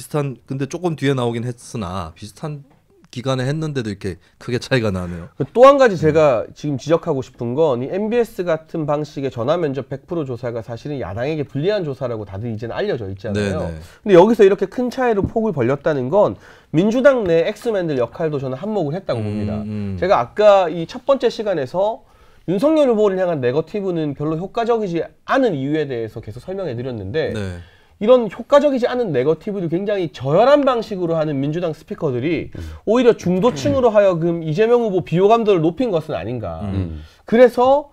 비슷한 근데 조금 뒤에 나오긴 했으나 비슷한 기간에 했는데도 이렇게 크게 차이가 나네요. 그 또한 가지 제가 지금 지적하고 싶은 건 이 MBS 같은 방식의 전화 면접 100% 조사가 사실은 야당에게 불리한 조사라고 다들 이제는 알려져 있잖아요. 네네. 네. 근데 여기서 이렇게 큰 차이로 폭을 벌렸다는 건 민주당 내 엑스맨들 역할도 저는 한몫을 했다고 음, 봅니다. 음. 제가 아까 이 첫 번째 시간에서 윤석열 후보를 향한 네거티브는 별로 효과적이지 않은 이유에 대해서 계속 설명해 드렸는데 네. 이런 효과적이지 않은 네거티브도 굉장히 저열한 방식으로 하는 민주당 스피커들이 음. 오히려 중도층으로 하여금 이재명 후보 비호감도를 높인 것은 아닌가. 음. 그래서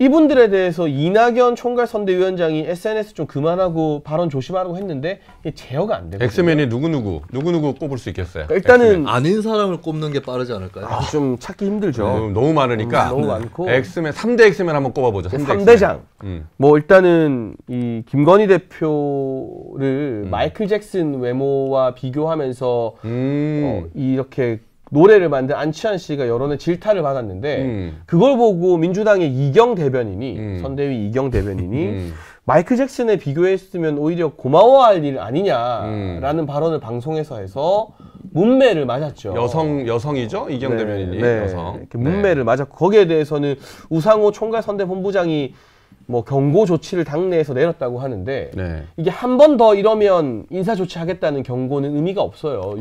이분들에 대해서 이낙연 총괄 선대위원장이 SNS 좀 그만하고 발언 조심하라고 했는데 이게 제어가 안 되고 엑스맨이 누구 누구 누구 누구 꼽을 수 있겠어요? 그러니까 일단은 엑맨 아닌 사람을 꼽는 게 빠르지 않을까요? 아, 좀 찾기 힘들죠. 음, 너무 많으니까 음, 너무 많고 엑스맨 3대 엑스맨 한번 꼽아보죠. 3대 3대장. 음. 뭐 일단은 이 김건희 대표를 음. 마이클 잭슨 외모와 비교하면서 음. 어, 이렇게 노래를 만든 안치환 씨가 여론의 질타를 받았는데 음. 그걸 보고 민주당의 이경 대변인이 음. 선대위 이경 대변인이 음. 마이크 잭슨에 비교했으면 오히려 고마워할 일 아니냐라는 음. 발언을 방송에서 해서 문매를 맞았죠. 여성 여성이죠 이경 네, 대변인이 네, 여성 이렇게 문매를 네. 맞았고 거기에 대해서는 우상호 총괄 선대 본부장이 뭐 경고 조치를 당내에서 내렸다고 하는데 네. 이게 한 번 더 이러면 인사 조치하겠다는 경고는 의미가 없어요.